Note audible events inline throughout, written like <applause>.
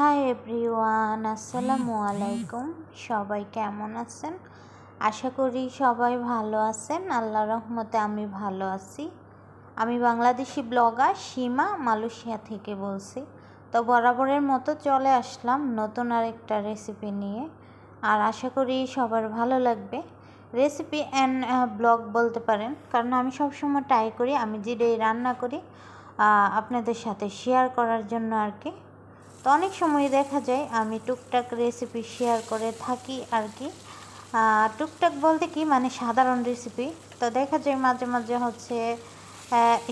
hi everyone আসসালামু আলাইকুম সবাই কেমন আছেন আশা করি সবাই ভালো আছেন আল্লাহ রহমতে আমি ভালো আছি আমি বাংলাদেশি ব্লগার সীমা মালয়েশিয়া থেকে বলছি তো বরাবরের মতো চলে আসলাম নতুন আরেকটা রেসিপি নিয়ে আর আশা করি সবার ভালো লাগবে রেসিপি অ্যান্ড ব্লগ বলতে পারেন কারণ আমি সবসময় ট্রাই করি আমি যেটাই রান্না করি আপনাদের সাথে শেয়ার করার জন্য আর কি তো অনেক সময় দেখা যায় আমি টুকটাক রেসিপি শেয়ার করে থাকি আর কি টুকটাক বলতে কি মানে সাধারণ রেসিপি তো দেখা যায় মাঝে মাঝে হচ্ছে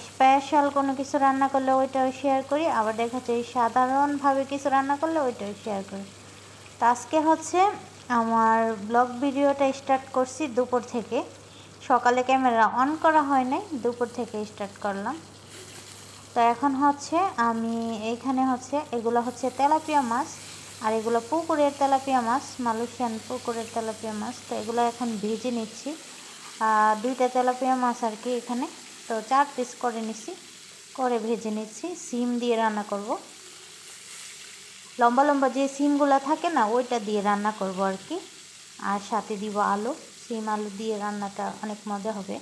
স্পেশাল কোনো কিছু রান্না করলে ওইটাও শেয়ার করি আবার দেখা যায় সাধারণভাবে কিছু রান্না করলে ওইটাও শেয়ার করি তো আজকে হচ্ছে আমার ব্লগ ভিডিওটা স্টার্ট করছি দুপুর থেকে সকালে ক্যামেরা অন করা হয় নাই দুপুর থেকে স্টার্ট করলাম তো এখন হচ্ছে আমি এইখানে হচ্ছে এগুলো হচ্ছে তেলাপিয়া মাছ আর এগুলো পুকুরের তেলাপিয়া মাছ মালয়েশিয়ান পুকুরের তেলাপিয়া মাছ তো এগুলো এখন ভেজে নিচ্ছি দুইটা তেলাপিয়া মাছ আর কি এখানে তো চার পিস করে নিছি করে ভেজে নিচ্ছি সিম দিয়ে রান্না করব লম্বা লম্বা যে সিমগুলো থাকে না ওইটা দিয়ে রান্না করব আর কি আর সাথে দিব আলু সিম আলু দিয়ে রান্নাটা অনেক মজা হবে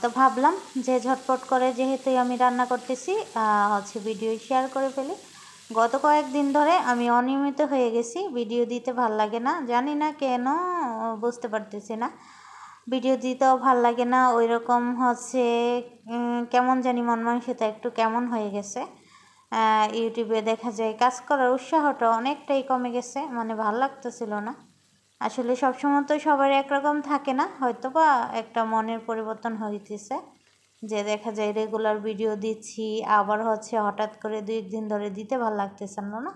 তো ভাবলাম যে ঝটপট করে যেহেতু আমি রান্না করতেছি হচ্ছে ভিডিও শেয়ার করে ফেলি গত কয়েকদিন ধরে আমি অনিয়মিত হয়ে গেছি ভিডিও দিতে ভাল লাগে না জানি না কেন বুঝতে পারতেছি না ভিডিও দিতেও ভাল লাগে না ওই রকম হচ্ছে কেমন জানি মন মানসিকতা একটু কেমন হয়ে গেছে ইউটিউবে দেখা যায় কাজ করার উৎসাহটা অনেকটাই কমে গেছে মানে ভাল লাগতেছিল না আসলে সবসময় তো সবার একরকম থাকে না হয়তো বা একটা মনের পরিবর্তন হইতেছে যে দেখা যায় রেগুলার ভিডিও দিচ্ছি আবার হচ্ছে হঠাৎ করে দুই দিন ধরে দিতে ভালো লাগতেছে না না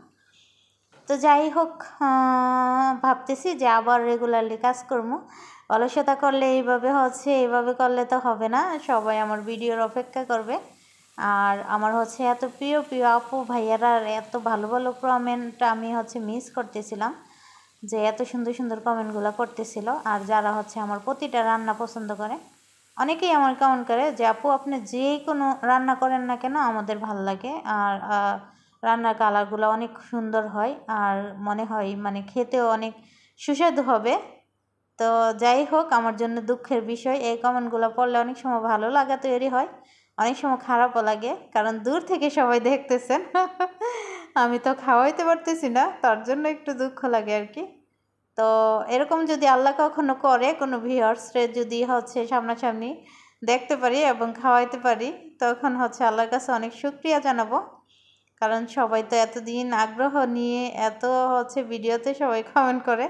তো যাই হোক ভাবতেছি যে আবার রেগুলারলি কাজ করবো অলসতা করলে এইভাবে হচ্ছে এইভাবে করলে তো হবে না সবাই আমার ভিডিওর অপেক্ষা করবে আর আমার হচ্ছে এত প্রিয় প্রিয় আপু ভাইয়ারা এত ভালো ভালো কমেন্ট আমি হচ্ছে মিস করতেছিলাম যে এত সুন্দর সুন্দর কমেন্টগুলো করতেছিল আর যারা হচ্ছে আমার প্রতিটা রান্না পছন্দ করে অনেকেই আমার কেমন করে যে আপু আপনি যেই কোনো রান্না করেন না কেন আমাদের ভাল লাগে আর রান্নার কালারগুলো অনেক সুন্দর হয় আর মনে হয় মানে খেতেও অনেক সুস্বাদু হবে তো যাই হোক আমার জন্য দুঃখের বিষয় এই কমেন্টগুলো পড়লে অনেক সময় ভালো লাগা তৈরি হয় অনেক সময় খারাপও লাগে কারণ দূর থেকে সবাই দেখতেছেন <laughs> আমি তো খাওয়াইতে পারতেছি না তার জন্য একটু দুঃখ লাগে আর কি তো এরকম যদি আল্লাহ কখনো করে কোনো ভিওর্সরে যদি হচ্ছে সামনাসামনি দেখতে পারি এবং খাওয়াইতে পারি তখন হচ্ছে আল্লাহর কাছে অনেক শুক্রিয়া জানাবো কারণ সবাই তো এতদিন আগ্রহ নিয়ে এত হচ্ছে ভিডিওতে সবাই কমেন্ট করে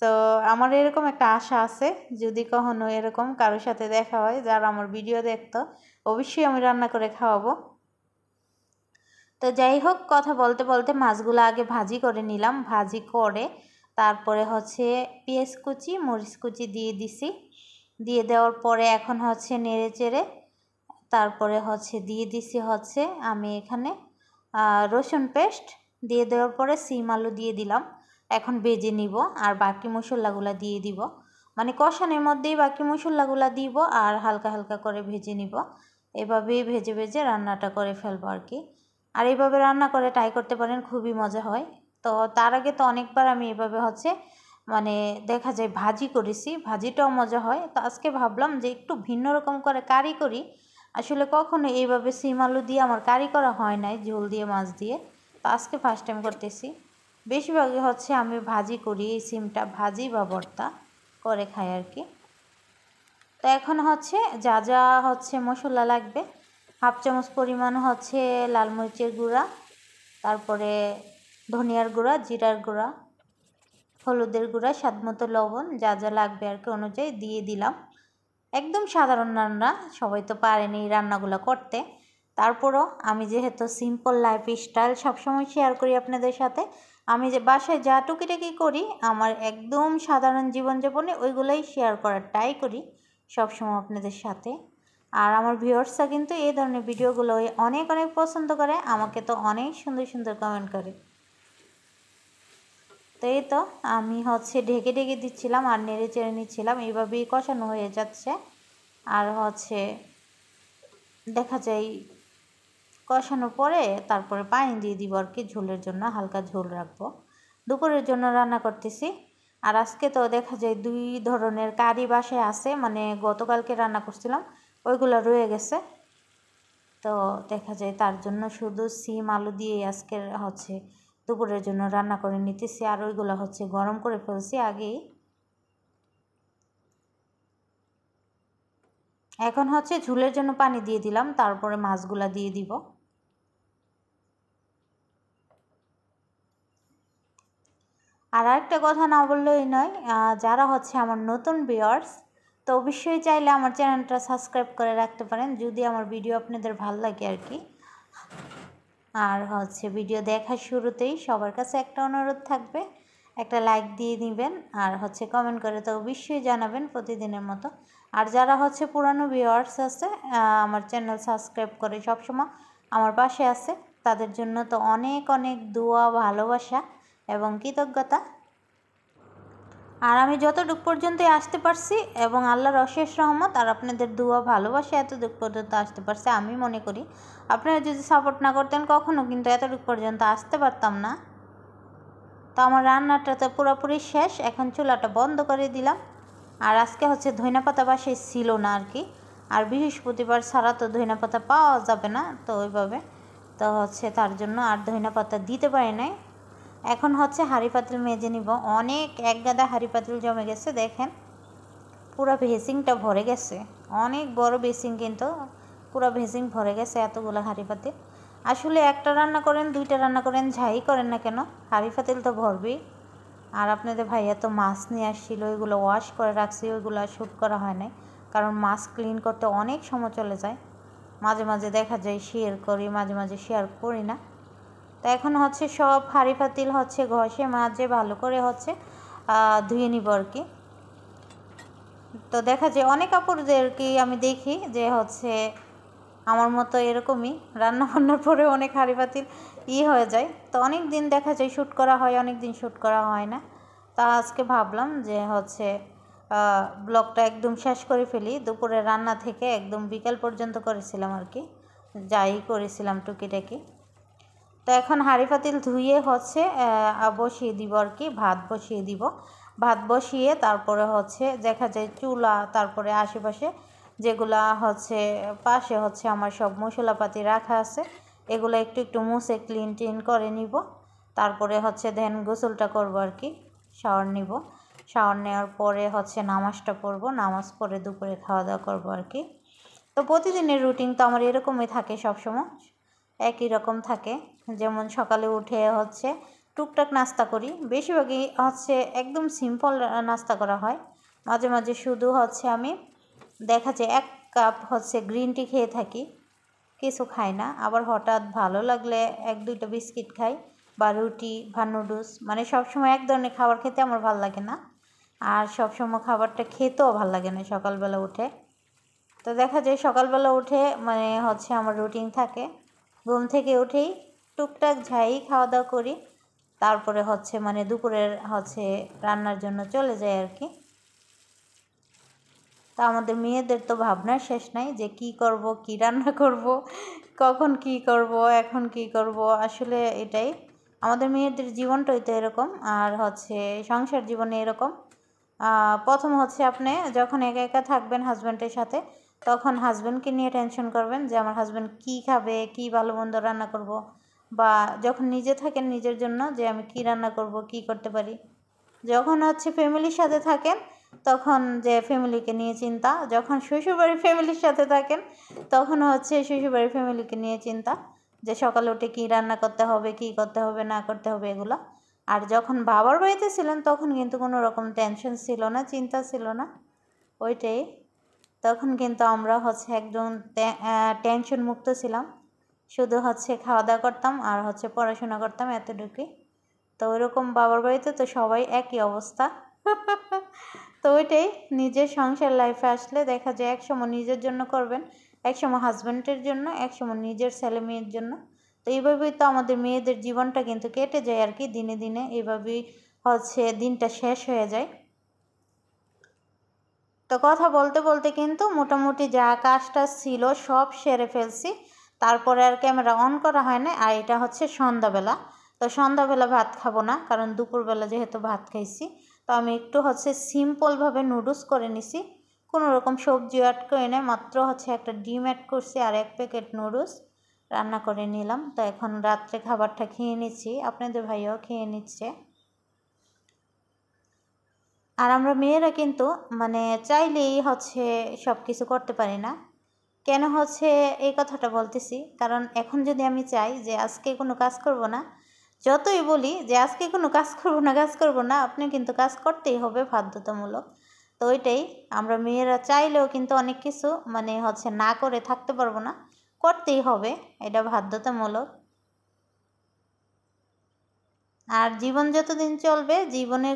তো আমার এরকম একটা আশা আছে যদি কখনো এরকম কারোর সাথে দেখা হয় যারা আমার ভিডিও দেখতো অবশ্যই আমি রান্না করে খাওয়াবো তো যাই হোক কথা বলতে বলতে মাছগুলো আগে ভাজি করে নিলাম ভাজি করে তারপরে হচ্ছে পেঁয়াজ কুচি মরিচ কুচি দিয়ে দিছি দিয়ে দেওয়ার পরে এখন হচ্ছে নেড়ে চেড়ে তারপরে হচ্ছে দিয়ে দিছি হচ্ছে আমি এখানে রসুন পেস্ট দিয়ে দেওয়ার পরে সিম আলু দিয়ে দিলাম এখন বেজে নিব আর বাকি মশলাগুলো দিয়ে দিব মানে কষানের মধ্যেই বাকি মশলাগুলো দিব আর হালকা হালকা করে ভেজে নিব এভাবেই ভেজে ভেজে রান্নাটা করে ফেলবো আর কি আর এইভাবে রান্না করে ট্রাই করতে পারেন খুবই মজা হয় তো তার আগে তো অনেকবার আমি এভাবে হচ্ছে মানে দেখা যায় ভাজি করেছি ভাজিটাও মজা হয় তো আজকে ভাবলাম যে একটু ভিন্ন রকম করে কারি করি আসলে কখনো এইভাবে সিম আলু দিয়ে আমার কারি করা হয় নাই ঝোল দিয়ে মাছ দিয়ে তো আজকে ফার্স্ট টাইম করতেছি বেশিরভাগই হচ্ছে আমি ভাজি করি এই সিমটা ভাজি বা ভর্তা করে খাই আর কি তো এখন হচ্ছে যা যা হচ্ছে মশলা লাগবে হাফ চামচ পরিমাণ হচ্ছে লাল মরিচের গুঁড়া তারপরে ধনিয়ার গুঁড়া জিরার গুঁড়া হলুদের গুঁড়া স্বাদ মতো লবণ যা যা লাগবে আর কি অনুযায়ী দিয়ে দিলাম একদম সাধারণ রান্না সবাই তো পারেনি এই রান্নাগুলো করতে তারপরও আমি যেহেতু সিম্পল লাইফ স্টাইল সবসময় শেয়ার করি আপনাদের সাথে আমি যে বাসায় যা টুকিটাকি করি আমার একদম সাধারণ জীবনযাপনে ওইগুলোই শেয়ার করার ট্রাই করি সবসময় আপনাদের সাথে আর আমার ভিউয়ার্সরা কিন্তু এই ধরনের ভিডিওগুলো অনেক অনেক পছন্দ করে আমাকে তো অনেক সুন্দর সুন্দর কমেন্ট করে তো এই তো আমি হচ্ছে ঢেকে ঢেকে দিচ্ছিলাম আর নেড়ে চেড়ে নিচ্ছিলাম এইভাবেই কষানো হয়ে যাচ্ছে আর হচ্ছে দেখা যায় কষানোর পরে তারপরে পানি দিয়ে দিব আর কি ঝোলের জন্য হালকা ঝোল রাখবো দুপুরের জন্য রান্না করতেছি আর আজকে তো দেখা যায় দুই ধরনের কারি বাসায় আছে মানে গতকালকে রান্না করছিলাম ওইগুলো রয়ে গেছে তো দেখা যায় তার জন্য শুধু সিম আলু দিয়ে আজকের হচ্ছে দুপুরের জন্য রান্না করে নিতেছি আর ওইগুলো হচ্ছে গরম করে ফেলছি আগেই এখন হচ্ছে ঝুলের জন্য পানি দিয়ে দিলাম তারপরে মাছগুলা দিয়ে দিব আর একটা কথা না বললেই নয় যারা হচ্ছে আমার নতুন বিয়ার্স তো অবশ্যই চাইলে আমার চ্যানেলটা সাবস্ক্রাইব করে রাখতে পারেন যদি আমার ভিডিও আপনাদের ভাল লাগে আর কি আর হচ্ছে ভিডিও দেখার শুরুতেই সবার কাছে একটা অনুরোধ থাকবে একটা লাইক দিয়ে নেবেন আর হচ্ছে কমেন্ট করে তো অবশ্যই জানাবেন প্রতিদিনের মতো আর যারা হচ্ছে পুরানো ভিওয়ার্স আছে আমার চ্যানেল সাবস্ক্রাইব করে সবসময় আমার পাশে আছে তাদের জন্য তো অনেক অনেক দোয়া ভালোবাসা এবং কৃতজ্ঞতা আর আমি যতটুক পর্যন্ত আসতে পারছি এবং আল্লাহর অশেষ রহমত আর আপনাদের দোয়া ভালোবাসা এতটুক পর্যন্ত আসতে পারছে আমি মনে করি আপনারা যদি সাপোর্ট না করতেন কখনও কিন্তু এতটুক পর্যন্ত আসতে পারতাম না তো আমার রান্নাটা তো পুরোপুরি শেষ এখন চুলাটা বন্ধ করে দিলাম আর আজকে হচ্ছে ধইনা পাতা বাসায় ছিল না আর কি আর বৃহস্পতিবার ছাড়া তো ধইনা পাতা পাওয়া যাবে না তো ওইভাবে তো হচ্ছে তার জন্য আর ধইনা পাতা দিতে পারি নাই এখন হচ্ছে হাঁড়ি পাতিল মেজে নিব অনেক এক গাদা হাঁড়ি পাতিল জমে গেছে দেখেন পুরো ভেসিংটা ভরে গেছে অনেক বড় বেসিং কিন্তু পুরো ভেসিং ভরে গেছে এতগুলো হাঁড়ি পাতিল আসলে একটা রান্না করেন দুইটা রান্না করেন যাই করেন না কেন হাঁড়ি পাতিল তো ভরবেই আর আপনাদের ভাইয়া তো মাছ নিয়ে আসছিল ওইগুলো ওয়াশ করে রাখছি ওইগুলো শ্যুট করা হয় নাই কারণ মাছ ক্লিন করতে অনেক সময় চলে যায় মাঝে মাঝে দেখা যায় শেয়ার করি মাঝে মাঝে শেয়ার করি না তা এখন হচ্ছে সব হাঁড়ি পাতিল হচ্ছে ঘষে মাঝে ভালো করে হচ্ছে ধুয়ে নিব আর কি তো দেখা যায় অনেক কি আমি দেখি যে হচ্ছে আমার মতো এরকমই রান্না বান্নার পরে অনেক হাঁড়ি পাতিল ই হয়ে যায় তো অনেক দিন দেখা যায় শ্যুট করা হয় অনেক দিন শ্যুট করা হয় না তা আজকে ভাবলাম যে হচ্ছে ব্লগটা একদম শেষ করে ফেলি দুপুরে রান্না থেকে একদম বিকাল পর্যন্ত করেছিলাম আর কি যাই করেছিলাম টুকিটাকি তো এখন হাঁড়ি পাতিল ধুয়ে হচ্ছে বসিয়ে দিব আর কি ভাত বসিয়ে দিব ভাত বসিয়ে তারপরে হচ্ছে দেখা যায় চুলা তারপরে আশেপাশে যেগুলা হচ্ছে পাশে হচ্ছে আমার সব মশলাপাতি রাখা আছে এগুলো একটু একটু মুছে ক্লিন টিন করে নিব তারপরে হচ্ছে ধ্যান গোসলটা করবো আর কি শাওয়ার নিব শাওয়ার নেওয়ার পরে হচ্ছে নামাজটা পড়ব নামাজ পড়ে দুপুরে খাওয়া দাওয়া করবো আর কি তো প্রতিদিনের রুটিন তো আমার এরকমই থাকে সবসময় একই রকম থাকে যেমন সকালে উঠে হচ্ছে টুকটাক নাস্তা করি বেশিরভাগই হচ্ছে একদম সিম্পল নাস্তা করা হয় মাঝে মাঝে শুধু হচ্ছে আমি দেখা যায় এক কাপ হচ্ছে গ্রিন টি খেয়ে থাকি কিছু খাই না আবার হঠাৎ ভালো লাগলে এক দুইটা বিস্কিট খাই বা রুটি বা নুডলস মানে সবসময় এক ধরনের খাবার খেতে আমার ভালো লাগে না আর সবসময় খাবারটা খেতেও ভালো লাগে না সকালবেলা উঠে তো দেখা যায় সকালবেলা উঠে মানে হচ্ছে আমার রুটিন থাকে ঘুম থেকে উঠেই টুকটাক ঝাই খাওয়া দাওয়া করি তারপরে হচ্ছে মানে দুপুরের হচ্ছে রান্নার জন্য চলে যায় আর কি তা আমাদের মেয়েদের তো ভাবনা শেষ নাই যে কি করব কি রান্না করব কখন কি করব এখন কি করব আসলে এটাই আমাদের মেয়েদের জীবনটাই তো এরকম আর হচ্ছে সংসার জীবনে এরকম প্রথম হচ্ছে আপনি যখন একা একা থাকবেন হাজব্যান্ডের সাথে তখন হাজব্যান্ডকে নিয়ে টেনশন করবেন যে আমার হাজব্যান্ড কি খাবে কি ভালো মন্দ রান্না করব বা যখন নিজে থাকেন নিজের জন্য যে আমি কি রান্না করব কি করতে পারি যখন হচ্ছে ফ্যামিলির সাথে থাকেন তখন যে ফ্যামিলিকে নিয়ে চিন্তা যখন শ্বশুরবাড়ির ফ্যামিলির সাথে থাকেন তখন হচ্ছে শ্বশুরবাড়ির ফ্যামিলিকে নিয়ে চিন্তা যে সকালে উঠে কী রান্না করতে হবে কি করতে হবে না করতে হবে এগুলো আর যখন বাবার বাড়িতে ছিলেন তখন কিন্তু কোনো রকম টেনশন ছিল না চিন্তা ছিল না ওইটাই তখন কিন্তু আমরা হচ্ছে একজন টেনশন মুক্ত ছিলাম শুধু হচ্ছে খাওয়া দাওয়া করতাম আর হচ্ছে পড়াশোনা করতাম এতটুকুই তো ওরকম বাবার বাড়িতে তো সবাই একই অবস্থা <laughs> তো ওইটাই নিজের সংসার লাইফে আসলে দেখা যায় একসময় নিজের জন্য করবেন একসময় হাজব্যান্ডের জন্য একসময় নিজের ছেলে মেয়ের জন্য তো এইভাবেই তো আমাদের মেয়েদের জীবনটা কিন্তু কেটে যায় আর কি দিনে দিনে এইভাবেই হচ্ছে দিনটা শেষ হয়ে যায় তো কথা বলতে বলতে কিন্তু মোটামুটি যা কাজটা ছিল সব সেরে ফেলছি তারপরে আর ক্যামেরা অন করা হয় না আর এটা হচ্ছে সন্ধ্যাবেলা তো সন্ধ্যাবেলা ভাত খাবো না কারণ দুপুরবেলা যেহেতু ভাত খাইছি তো আমি একটু হচ্ছে সিম্পলভাবে নুডলস করে নিছি কোনো রকম সবজি অ্যাড করে নেয় মাত্র হচ্ছে একটা ডিম অ্যাড করছি আর এক প্যাকেট নুডলস রান্না করে নিলাম তো এখন রাত্রে খাবারটা খেয়ে নিচ্ছি আপনাদের ভাইও খেয়ে নিচ্ছে আর আমরা মেয়েরা কিন্তু মানে চাইলেই হচ্ছে সব কিছু করতে পারি না কেন হচ্ছে এই কথাটা বলতেছি কারণ এখন যদি আমি চাই যে আজকে কোনো কাজ করব না যতই বলি যে আজকে কোনো কাজ করব না কাজ করব না আপনি কিন্তু কাজ করতেই হবে বাধ্যতামূলক তো ওইটাই আমরা মেয়েরা চাইলেও কিন্তু অনেক কিছু মানে হচ্ছে না করে থাকতে পারবো না করতেই হবে এটা বাধ্যতামূলক আর জীবন যতদিন চলবে জীবনের